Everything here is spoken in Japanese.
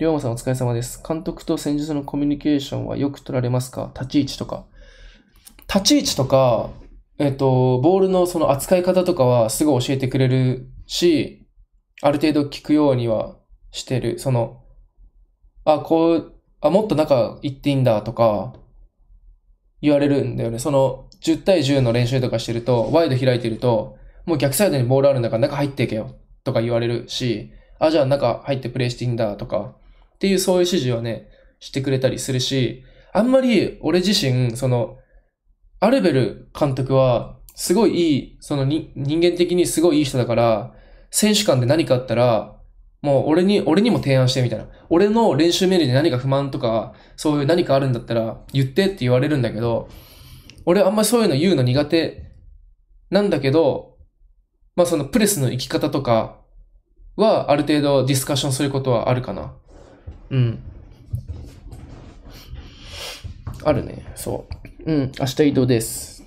龍馬さんお疲れ様です。監督と戦術のコミュニケーションはよく取られますか立ち位置とか。立ち位置とか、えっ、と、ボールのその扱い方とかはすぐ教えてくれるし、ある程度聞くようにはしてる。その、あ、こう、あ、もっと中行っていいんだとか、言われるんだよね。その、10対10の練習とかしてると、ワイド開いてると、もう逆サイドにボールあるんだから中入っていけよとか言われるし、あ、じゃあ中入ってプレイしていいんだとか、っていうそういう指示はね、してくれたりするし、あんまり俺自身、その、アルベル監督は、すごいいい、その人間的にすごいいい人だから、選手間で何かあったら、もう俺に、俺にも提案してみたいな。俺の練習メニューで何か不満とか、そういう何かあるんだったら言ってって言われるんだけど、俺あんまりそういうの言うの苦手なんだけど、まあそのプレスの生き方とかはある程度ディスカッションすることはあるかな。うん。あるね。そう。うん。明日移動です。